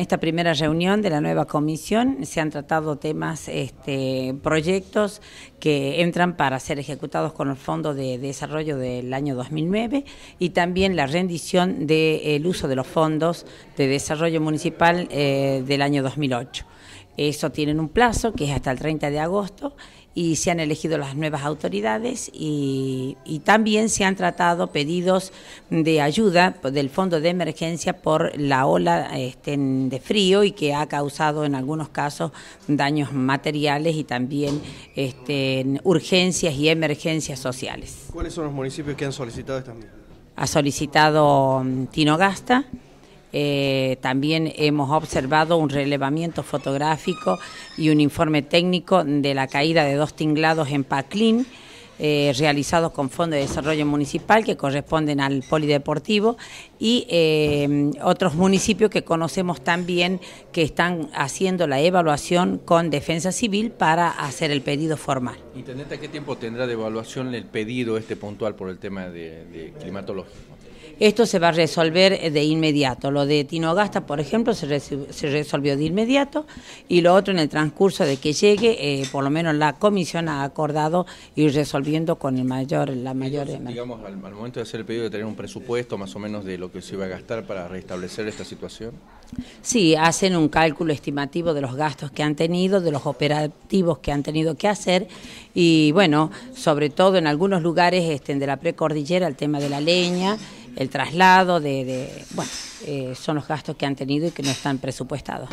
En esta primera reunión de la nueva comisión se han tratado temas, este, proyectos que entran para ser ejecutados con el Fondo de Desarrollo del año 2009 y también la rendición del uso de los fondos de desarrollo municipal eh, del año 2008. Eso tienen un plazo que es hasta el 30 de agosto y se han elegido las nuevas autoridades y, también se han tratado pedidos de ayuda del fondo de emergencia por la ola este, de frío y que ha causado en algunos casos daños materiales y también este, urgencias y emergencias sociales. ¿Cuáles son los municipios que han solicitado esta medida? Ha solicitado mm, Tinogasta, eh, también hemos observado un relevamiento fotográfico y un informe técnico de la caída de dos tinglados en Paclín. Eh, realizados con Fondo de Desarrollo Municipal que corresponden al Polideportivo y eh, otros municipios que conocemos también que están haciendo la evaluación con Defensa Civil para hacer el pedido formal. Intendente, ¿qué tiempo tendrá de evaluación el pedido este puntual por el tema de, de climatológico? Esto se va a resolver eh, de inmediato. Lo de Tinogasta, por ejemplo, se, resolvió de inmediato y lo otro en el transcurso de que llegue, eh, por lo menos la comisión ha acordado ir resolviendo con la mayor... digamos, al, momento de hacer el pedido de tener un presupuesto más o menos de lo que se iba a gastar para restablecer esta situación. Sí, hacen un cálculo estimativo de los gastos que han tenido, de los operativos que han tenido que hacer y bueno, sobre todo en algunos lugares este, de la precordillera el tema de la leña el traslado, de, bueno, eh, son los gastos que han tenido y que no están presupuestados.